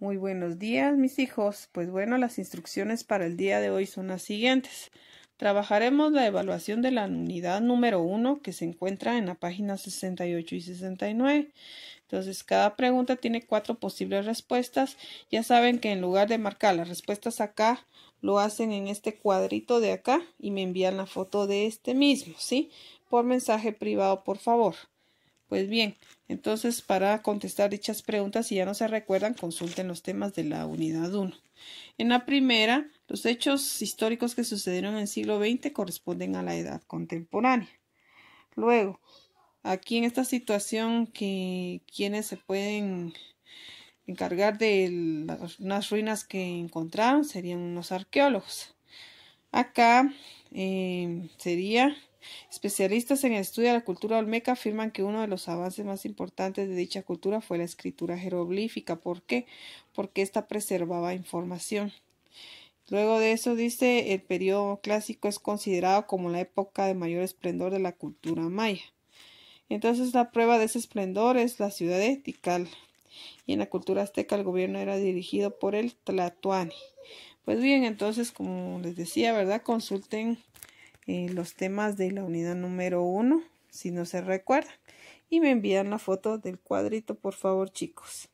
Muy buenos días, mis hijos. Pues bueno, las instrucciones para el día de hoy son las siguientes. Trabajaremos la evaluación de la unidad número 1 que se encuentra en la página 68 y 69. Entonces, cada pregunta tiene cuatro posibles respuestas. Ya saben que en lugar de marcar las respuestas acá, lo hacen en este cuadrito de acá y me envían la foto de este mismo, ¿sí? Por mensaje privado, por favor. Pues bien, entonces para contestar dichas preguntas, si ya no se recuerdan, consulten los temas de la unidad 1. En la primera, los hechos históricos que sucedieron en el siglo XX corresponden a la edad contemporánea. Luego, aquí en esta situación que quienes se pueden encargar de las ruinas que encontraron serían unos arqueólogos. Acá Em, sería Especialistas en el estudio de la cultura olmeca afirman que uno de los avances más importantes de dicha cultura fue la escritura jeroglífica. ¿Por qué? Porque esta preservaba información. Luego de eso dice el periodo clásico es considerado como la época de mayor esplendor de la cultura maya. Entonces la prueba de ese esplendor es la ciudad de Tikal. Y en la cultura azteca el gobierno era dirigido por el Tlatoani. Pues bien, entonces, como les decía, ¿verdad? Consulten eh, los temas de la unidad número 1, si no se recuerdan. Y me envían la foto del cuadrito, por favor, chicos.